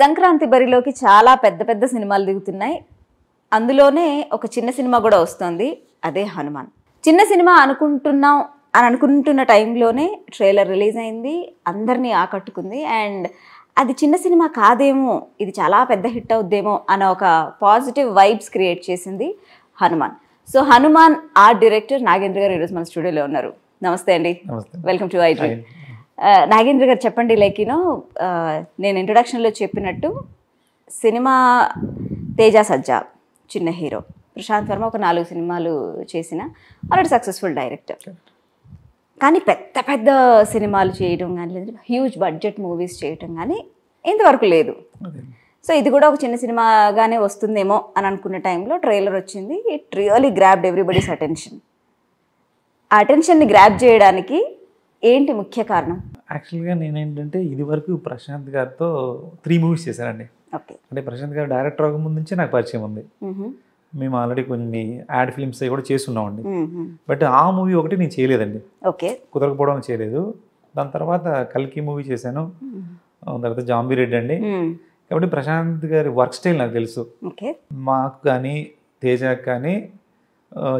సంక్రాంతి బరిలోకి చాలా పెద్ద పెద్ద సినిమాలు దిగుతున్నాయి అందులోనే ఒక చిన్న సినిమా కూడా వస్తుంది అదే హనుమాన్ చిన్న సినిమా అనుకుంటున్నాం అని అనుకుంటున్న టైంలోనే ట్రైలర్ రిలీజ్ అయింది అందరినీ ఆకట్టుకుంది అండ్ అది చిన్న సినిమా కాదేమో ఇది చాలా పెద్ద హిట్ అవుద్దేమో అని ఒక పాజిటివ్ వైబ్స్ క్రియేట్ చేసింది Hanuman so Hanuman art director Nagendra garu ఈరోజు మన స్టూడియోలో ఉన్నారు నమస్తే అండి వెల్కమ్ టు ఐ నాగేంద్ర గారు చెప్పండి లైక్ యూనో నేను ఇంట్రొడక్షన్లో చెప్పినట్టు సినిమా తేజ సజ్జా చిన్న హీరో ప్రశాంత్ వర్మ ఒక నాలుగు సినిమాలు చేసిన ఆల్రెడీ సక్సెస్ఫుల్ డైరెక్టర్ కానీ పెద్ద పెద్ద సినిమాలు చేయడం కానీ లేదు హ్యూజ్ బడ్జెట్ మూవీస్ చేయడం కానీ ఇంతవరకు లేదు సో ఇది కూడా ఒక చిన్న సినిమాగానే వస్తుందేమో అని అనుకున్న టైంలో ట్రైలర్ వచ్చింది it really grabbed everybody's attention ఆ అటెన్షన్ని గ్రాప్ చేయడానికి ఏంటి ముఖ్య కారణం యాక్చువల్గా నేనేంటంటే ఇది వరకు ప్రశాంత్ గారితో త్రీ మూవీస్ చేశానండి అంటే ప్రశాంత్ గారు డైరెక్టర్ అవ్వకముందు నుంచి నాకు పరిచయం ఉంది మేము ఆల్రెడీ కొన్ని యాడ్ ఫిల్మ్స్ కూడా చేస్తున్నామండి బట్ ఆ మూవీ ఒకటి నేను చేయలేదండి కుదరకపోవడం చేయలేదు దాని తర్వాత కల్కి మూవీ చేశాను తర్వాత జాంబీ రెడ్డి అండి కాబట్టి ప్రశాంత్ గారి వర్క్ స్టైల్ నాకు తెలుసు మాకు కానీ తేజాకి కానీ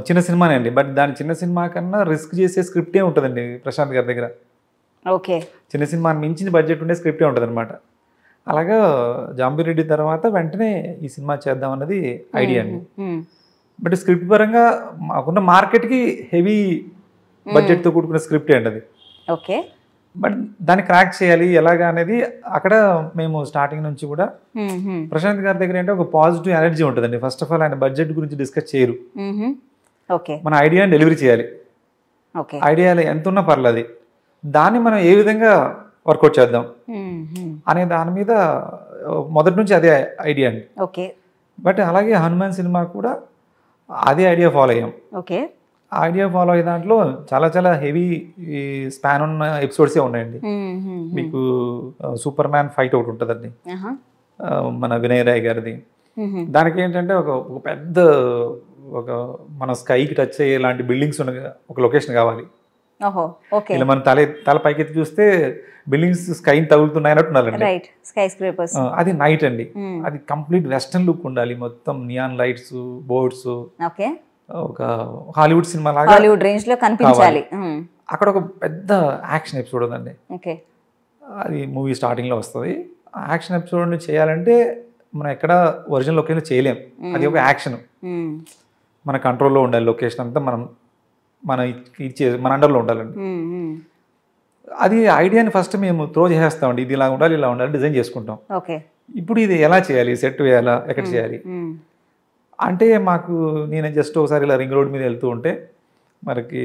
చిన్న సినిమానే అండి బట్ దాని చిన్న సినిమా కన్నా రిస్క్ చేసే స్క్రిప్టే ఉంటుందండి ప్రశాంత్ గారి దగ్గర ఓకే చిన్న సినిమా మించిన బడ్జెట్ ఉండే స్క్రిప్టే ఉంటుంది అనమాట అలాగా జాంబీరెడ్డి తర్వాత వెంటనే ఈ సినిమా చేద్దాం అన్నది ఐడియా అండి బట్ స్క్రిప్ట్ పరంగా మాకున్న మార్కెట్కి హెవీ బడ్జెట్తో కూడుకున్న స్క్రిప్టే అండి అది ఓకే బట్ దాన్ని క్రాక్ చేయాలి ఎలాగా అనేది అక్కడ మేము స్టార్టింగ్ నుంచి కూడా ప్రశాంత్ గారి దగ్గర ఏంటంటే ఒక పాజిటివ్ ఎనర్జీ ఉంటుందండి ఫస్ట్ ఆఫ్ ఆల్ ఆయన బడ్జెట్ గురించి డిస్కస్ చేయరు మన ఐడియా డెలివరీ చేయాలి ఐడియాలు ఎంత ఉన్నా పర్లేదు దాన్ని మనం ఏ విధంగా వర్కౌట్ చేద్దాం అనే దాని మీద మొదటి నుంచి అదే ఐడియా అండి బట్ అలాగే హనుమాన్ సినిమా కూడా అదే ఐడియా ఫాలో అయ్యాం ఓకే ఆడియో ఫాలో అయ్యే దాంట్లో చాలా చాలా హెవీ స్పాన్ ఉన్న ఎపిసోడ్సే ఉన్నాయండి మీకు సూపర్ మ్యాన్ ఫైట్ ఒకటి ఉంటుందండి మన వినయ్ రాయ్ గారిది దానికి ఏంటంటే ఒక ఒక పెద్ద ఒక మన స్కైకి టచ్ అయ్యే లాంటి బిల్డింగ్స్ ఉన్న ఒక లొకేషన్ కావాలి ఇలా మనం తల తల ఎత్తి చూస్తే బిల్డింగ్స్ స్కై తగులుతున్నాయి ఉన్నారండి అది నైట్ అండి అది కంప్లీట్ వెస్టర్న్ లుక్ ఉండాలి మొత్తం నియాన్ లైట్స్ బోర్డ్స్ ఒక హాలీవుడ్ సినిమా లాగా హాలీవుడ్ రేంజ్ లో కనిపించాలి hmm. అక్కడ ఒక పెద్ద యాక్షన్ ఎపిసోడ్ ఉందండి అది మూవీ స్టార్టింగ్ లో వస్తుంది యాక్షన్ ఎపిసోడ్ చేయాలంటే మనం ఎక్కడ ఒరిజినల్ లొకేషన్ చేయలేం అది hmm. ఒక యాక్షన్ hmm. మన కంట్రోల్లో ఉండాలి లొకేషన్ అంతా మనం మన ఇచ్చే మన అండర్లో ఉండాలండి అది ఐడియాని ఫస్ట్ మేము త్రో చేసేస్తామండి ఇది ఇలా ఉండాలి ఇలా ఉండాలి డిజైన్ చేసుకుంటాం ఇప్పుడు ఇది ఎలా చేయాలి సెట్ వేయాలా ఎక్కడ చేయాలి అంటే మాకు నేను జస్ట్ ఒకసారి ఇలా రింగ్ రోడ్ మీద వెళ్తూ ఉంటే మనకి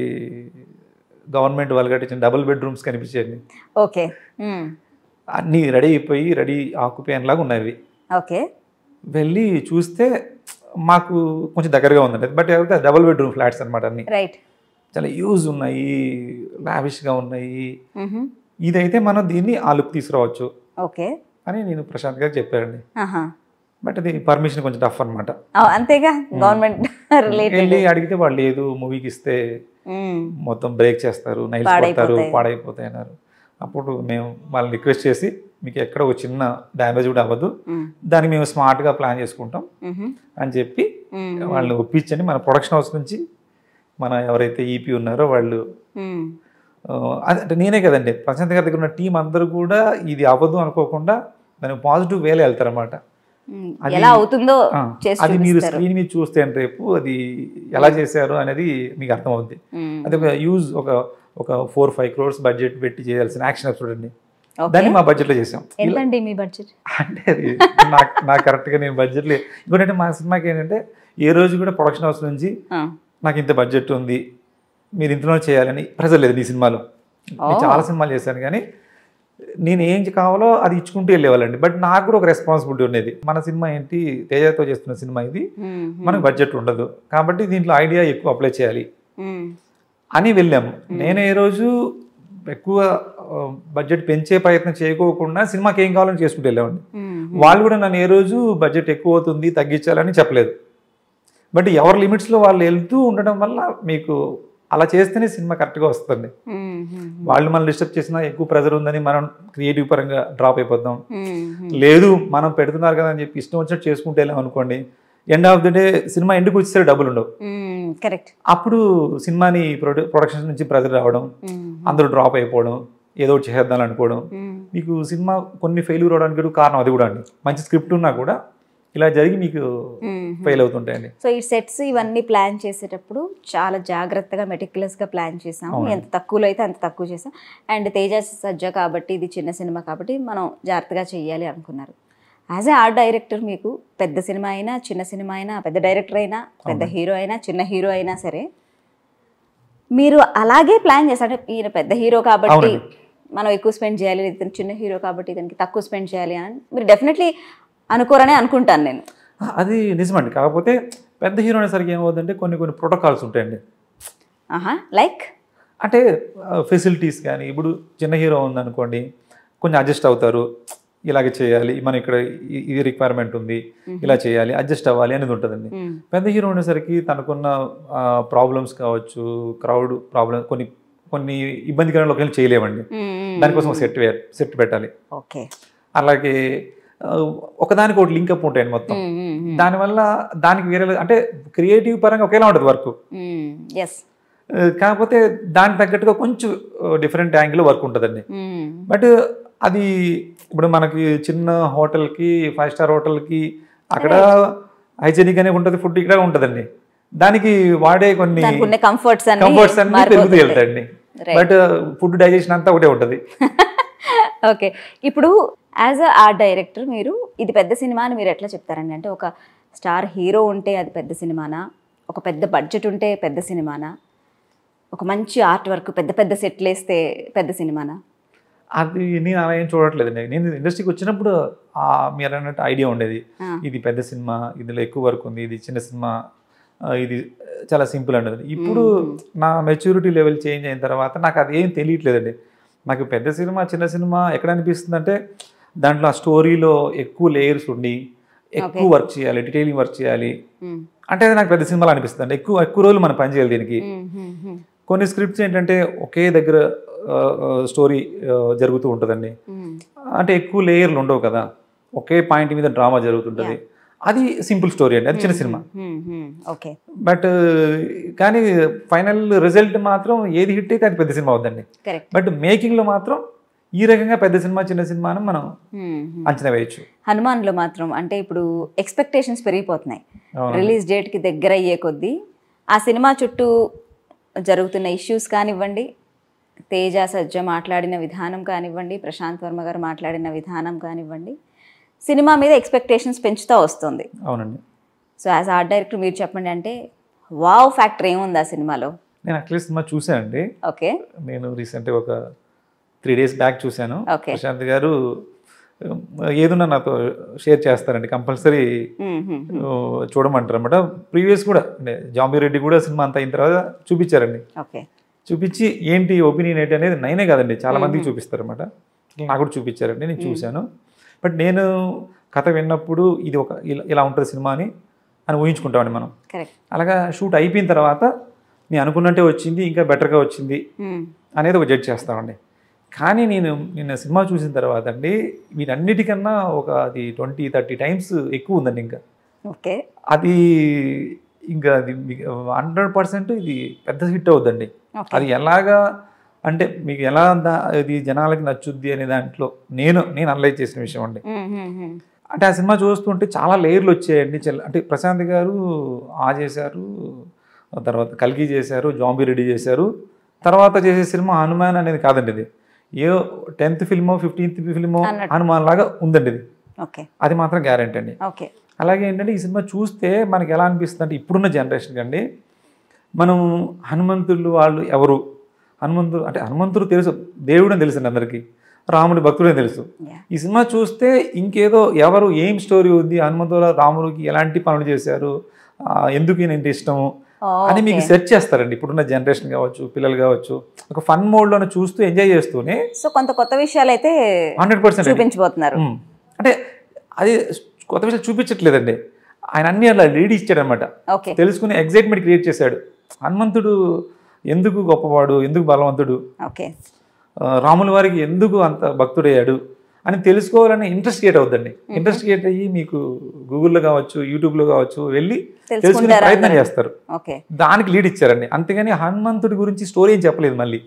గవర్నమెంట్ వాళ్ళు కట్టించిన డబుల్ బెడ్రూమ్స్ కనిపించేది ఓకే అన్నీ రెడీ అయిపోయి రెడీ ఆక్యుపేన్ లాగా ఉన్నవి ఓకే వెళ్ళి చూస్తే మాకు కొంచెం దగ్గరగా ఉందండి బట్ ఎవరికైతే డబుల్ బెడ్రూమ్ ఫ్లాట్స్ అనమాట అన్ని రైట్ చాలా యూజ్ ఉన్నాయి లావిష్గా ఉన్నాయి ఇదైతే మనం దీన్ని ఆ లుక్ తీసుకురావచ్చు ఓకే అని నేను ప్రశాంత్ గారు చెప్పారండి బట్ అది పర్మిషన్ కొంచెం టఫ్ అనమాట అంతేగా గవర్నమెంట్ వెళ్ళి అడిగితే వాళ్ళు లేదు మూవీకి ఇస్తే మొత్తం బ్రేక్ చేస్తారు నైట్ పడతారు పాడైపోతాయి అన్నారు అప్పుడు మేము వాళ్ళని రిక్వెస్ట్ చేసి మీకు ఎక్కడ ఒక చిన్న డ్యామేజ్ కూడా అవ్వదు దాన్ని మేము స్మార్ట్గా ప్లాన్ చేసుకుంటాం అని చెప్పి వాళ్ళని ఒప్పించండి మన ప్రొడక్షన్ హౌస్ నుంచి మన ఎవరైతే ఈపీ e ఉన్నారో వాళ్ళు అంటే నేనే కదండి ప్రశాంత్ గారి దగ్గర ఉన్న టీం అందరూ కూడా ఇది అవ్వదు అనుకోకుండా దానికి పాజిటివ్ వేలు వెళ్తారన్నమాట ఎలా అవుతుందో అది మీరు స్క్రీన్ మీద చూస్తే రేపు అది ఎలా చేశారు అనేది మీకు అది అదే యూజ్ ఒక ఒక ఫోర్ ఫైవ్ క్రోర్స్ బడ్జెట్ పెట్టి చేయాల్సిన యాక్షన్ చూడండి దాన్ని మా బడ్జెట్ లో చేసాం బడ్జెట్ అంటే అది నాకు నాకు కరెక్ట్ గా నేను బడ్జెట్ ఇంకోటంటే మా సినిమాకి ఏంటంటే ఏ రోజు కూడా ప్రొడక్షన్ హౌస్ నుంచి నాకు ఇంత బడ్జెట్ ఉంది మీరు ఇంతలో చేయాలని ప్రెజర్ లేదు నీ సినిమాలో చాలా సినిమాలు చేశాను కానీ నేను ఏం కావాలో అది ఇచ్చుకుంటూ వెళ్ళేవాళ్ళండి బట్ నాకు కూడా ఒక రెస్పాన్సిబిలిటీ ఉండేది మన సినిమా ఏంటి తేజతో చేస్తున్న సినిమా ఇది మనకు బడ్జెట్ ఉండదు కాబట్టి దీంట్లో ఐడియా ఎక్కువ అప్లై చేయాలి అని వెళ్ళాము నేను ఏ రోజు ఎక్కువ బడ్జెట్ పెంచే ప్రయత్నం చేయకోకుండా సినిమాకి ఏం కావాలని చేసుకుంటూ వెళ్ళామండి వాళ్ళు కూడా నన్ను ఏ రోజు బడ్జెట్ ఎక్కువ అవుతుంది తగ్గించాలని చెప్పలేదు బట్ ఎవరి లిమిట్స్లో వాళ్ళు వెళ్తూ ఉండడం వల్ల మీకు అలా చేస్తేనే సినిమా కరెక్ట్గా వస్తుంది వాళ్ళు మనం డిస్టర్బ్ చేసినా ఎక్కువ ప్రెజర్ ఉందని మనం క్రియేటివ్ పరంగా డ్రాప్ అయిపోద్దాం లేదు మనం పెడుతున్నారు కదా అని చెప్పి ఇష్టం వచ్చినట్టు చేసుకుంటే అనుకోండి end of the day cinema ఎందుకు వచ్చేసరికి డబ్బులు ఉండవు కరెక్ట్ అప్పుడు సినిమాని ప్రొడక్షన్ నుంచి ప్రెజర్ రావడం అందరూ డ్రాప్ అయిపోవడం ఏదో చేద్దాం అనుకోవడం మీకు సినిమా కొన్ని ఫెయిల్యూర్ కూడా కారణం అది కూడా అండి మంచి స్క్రిప్ట్ ఉన్నా కూడా ఇలా జరిగి మీకు ఫెయిల్ అవుతుంటాయండి సో ఈ సెట్స్ ఇవన్నీ ప్లాన్ చేసేటప్పుడు చాలా జాగ్రత్తగా గా ప్లాన్ చేసాము ఎంత తక్కువలో అయితే అంత తక్కువ చేసాం అండ్ తేజ సజ్జ కాబట్టి ఇది చిన్న సినిమా కాబట్టి మనం జాగ్రత్తగా చేయాలి అనుకున్నారు యాజ్ ఏ ఆర్ట్ డైరెక్టర్ మీకు పెద్ద సినిమా అయినా చిన్న సినిమా అయినా పెద్ద డైరెక్టర్ అయినా పెద్ద హీరో అయినా చిన్న హీరో అయినా సరే మీరు అలాగే ప్లాన్ చేస్తారు ఈయన పెద్ద హీరో కాబట్టి మనం ఎక్కువ స్పెండ్ చేయాలి చిన్న హీరో కాబట్టి దానికి తక్కువ స్పెండ్ చేయాలి అని మీరు డెఫినెట్లీ అనుకోరనే అనుకుంటాను నేను అది నిజమండి కాకపోతే పెద్ద హీరో అనేసరికి ఏమవుతుందంటే కొన్ని కొన్ని ప్రోటోకాల్స్ ఉంటాయండి లైక్ అంటే ఫెసిలిటీస్ కానీ ఇప్పుడు చిన్న హీరో ఉందనుకోండి కొంచెం అడ్జస్ట్ అవుతారు ఇలాగే చేయాలి మన ఇక్కడ ఇది రిక్వైర్మెంట్ ఉంది ఇలా చేయాలి అడ్జస్ట్ అవ్వాలి అనేది ఉంటుందండి పెద్ద హీరో ఉండేసరికి తనకున్న ప్రాబ్లమ్స్ కావచ్చు క్రౌడ్ ప్రాబ్లమ్స్ కొన్ని కొన్ని ఇబ్బందికరంలోకి చేయలేమండి దానికోసం సెట్ సెట్ పెట్టాలి అలాగే ఒకదానికి ఒకటి లింక్ అప్ ఉంటాయండి మొత్తం దాని వల్ల దానికి వేరే అంటే క్రియేటివ్ పరంగా ఒకేలా ఉంటుంది వర్క్ కాకపోతే దానికి తగ్గట్టుగా కొంచెం డిఫరెంట్ యాంగిల్ వర్క్ ఉంటుందండి బట్ అది ఇప్పుడు మనకి చిన్న హోటల్కి ఫైవ్ స్టార్ హోటల్కి అక్కడ హైజీనిక్ అనే ఉంటుంది ఫుడ్ ఇక్కడ ఉంటుందండి దానికి వాడే కొన్ని కంఫర్ట్స్ అన్ని పెరుగుతూ వెళ్తాయండి బట్ ఫుడ్ డైజెషన్ అంతా ఒకటే ఉంటుంది ఓకే ఇప్పుడు యాజ్ అ ఆర్ట్ డైరెక్టర్ మీరు ఇది పెద్ద సినిమా అని మీరు ఎట్లా చెప్తారండి అంటే ఒక స్టార్ హీరో ఉంటే అది పెద్ద సినిమానా ఒక పెద్ద బడ్జెట్ ఉంటే పెద్ద సినిమానా ఒక మంచి ఆర్ట్ వర్క్ పెద్ద పెద్ద సెట్లు వేస్తే పెద్ద సినిమానా అది నేను అలా ఏం చూడట్లేదు నేను ఇండస్ట్రీకి వచ్చినప్పుడు మీరు అన్నట్టు ఐడియా ఉండేది ఇది పెద్ద సినిమా ఇందులో ఎక్కువ వర్క్ ఉంది ఇది చిన్న సినిమా ఇది చాలా సింపుల్ అండి ఇప్పుడు నా మెచ్యూరిటీ లెవెల్ చేంజ్ అయిన తర్వాత నాకు అది ఏం తెలియట్లేదండి నాకు పెద్ద సినిమా చిన్న సినిమా ఎక్కడ అనిపిస్తుంది అంటే దాంట్లో ఆ స్టోరీలో ఎక్కువ లేయర్స్ ఉండి ఎక్కువ వర్క్ చేయాలి డీటెయిలింగ్ వర్క్ చేయాలి అంటే అది నాకు పెద్ద సినిమాలు అనిపిస్తుంది అంటే ఎక్కువ ఎక్కువ రోజులు మనం పని చేయాలి దీనికి కొన్ని స్క్రిప్ట్స్ ఏంటంటే ఒకే దగ్గర స్టోరీ జరుగుతూ ఉంటుందండి అంటే ఎక్కువ లేయర్లు ఉండవు కదా ఒకే పాయింట్ మీద డ్రామా జరుగుతుంటుంది అది సింపుల్ స్టోరీ అండి అది చిన్న సినిమా ఓకే బట్ కానీ ఫైనల్ రిజల్ట్ మాత్రం ఏది హిట్ అయితే అది పెద్ద సినిమా అవుతుందండి బట్ మేకింగ్ లో మాత్రం ఈ రకంగా పెద్ద సినిమా చిన్న సినిమా మనం అంచనా వేయచ్చు లో మాత్రం అంటే ఇప్పుడు ఎక్స్పెక్టేషన్స్ పెరిగిపోతున్నాయి రిలీజ్ డేట్ కి దగ్గర అయ్యే కొద్దీ ఆ సినిమా చుట్టూ జరుగుతున్న ఇష్యూస్ కానివ్వండి తేజ సజ్జ మాట్లాడిన విధానం కానివ్వండి ప్రశాంత్ వర్మ గారు మాట్లాడిన విధానం కానివ్వండి సినిమా మీద ఎక్స్పెక్టేషన్స్ పెంచుతూ వస్తుంది అవునండి సో యాజ్ ఆర్ట్ డైరెక్టర్ మీరు చెప్పండి అంటే వావ్ ఫ్యాక్టర్ ఏముంది ఆ సినిమాలో నేను అట్లీస్ట్ సినిమా అండి ఓకే నేను రీసెంట్గా ఒక త్రీ డేస్ బ్యాక్ చూశాను ప్రశాంత్ గారు ఏదన్నా నాతో షేర్ చేస్తారండి కంపల్సరీ చూడమంటారు అనమాట ప్రీవియస్ కూడా అంటే జాంబీ రెడ్డి కూడా సినిమా అంత అయిన తర్వాత చూపించారండి చూపించి ఏంటి ఒపీనియన్ ఏంటి అనేది నైనే కదండి చాలా మందికి చూపిస్తారు అనమాట నాకు కూడా చూపించారండి నేను చూశాను బట్ నేను కథ విన్నప్పుడు ఇది ఒక ఇలా ఉంటుంది సినిమా అని అని ఊహించుకుంటామండి మనం అలాగా షూట్ అయిపోయిన తర్వాత నేను అనుకున్నట్టే వచ్చింది ఇంకా బెటర్గా వచ్చింది అనేది ఒక జడ్జ్ చేస్తామండి కానీ నేను నిన్న సినిమా చూసిన తర్వాత అండి వీటన్నిటికన్నా ఒక అది ట్వంటీ థర్టీ టైమ్స్ ఎక్కువ ఉందండి ఇంకా ఓకే అది ఇంకా అది హండ్రెడ్ పర్సెంట్ ఇది పెద్ద హిట్ అవుద్దండి అది ఎలాగా అంటే మీకు ఎలా ఇది జనాలకి నచ్చుద్ది అనే దాంట్లో నేను నేను అనలైజ్ చేసిన విషయం అండి అంటే ఆ సినిమా చూస్తుంటే చాలా లేయర్లు వచ్చాయండి అంటే ప్రశాంత్ గారు ఆ చేశారు తర్వాత కల్కి చేశారు జాంబీ రెడీ చేశారు తర్వాత చేసే సినిమా హనుమాన్ అనేది కాదండి ఇది ఏ టెన్త్ ఫిల్మో ఫిఫ్టీన్త్ ఫిల్మో హనుమాన్ లాగా ఉందండి ఇది అది మాత్రం గ్యారెంటీ అండి అలాగే ఏంటంటే ఈ సినిమా చూస్తే మనకి ఎలా అనిపిస్తుంది అంటే ఇప్పుడున్న జనరేషన్కి అండి మనం హనుమంతులు వాళ్ళు ఎవరు హనుమంతుడు అంటే హనుమంతుడు తెలుసు దేవుడని తెలుసండి అందరికీ రాముడి భక్తుడే తెలుసు ఈ సినిమా చూస్తే ఇంకేదో ఎవరు ఏం స్టోరీ ఉంది హనుమంతుల రాముడికి ఎలాంటి పనులు చేశారు ఎందుకు ఈయనంటే ఇష్టము oh, అని మీకు సెర్చ్ చేస్తారండి ఇప్పుడున్న జనరేషన్ కావచ్చు పిల్లలు కావచ్చు ఒక ఫన్ లో చూస్తూ ఎంజాయ్ చేస్తూనే సో కొంత కొత్త విషయాలు అయితే హండ్రెడ్ పర్సెంట్ చూపించబోతున్నారు అంటే అది కొత్త విషయాలు చూపించట్లేదండి ఆయన అన్ని అలా ఇచ్చాడు అనమాట తెలుసుకుని ఎగ్జైట్మెంట్ క్రియేట్ చేశాడు హనుమంతుడు ఎందుకు గొప్పవాడు ఎందుకు బలవంతుడు ఓకే రాముల వారికి ఎందుకు అంత భక్తుడయ్యాడు అని తెలుసుకోవాలని ఇంట్రెస్టిగేట్ అవుద్దండి ఇంట్రెస్టిగేట్ అయ్యి మీకు గూగుల్లో కావచ్చు యూట్యూబ్లో కావచ్చు వెళ్ళి తెలుసుకునే ప్రయత్నం చేస్తారు దానికి లీడ్ ఇచ్చారండి అంతేగాని హనుమంతుడి గురించి స్టోరీ ఏం చెప్పలేదు మళ్ళీ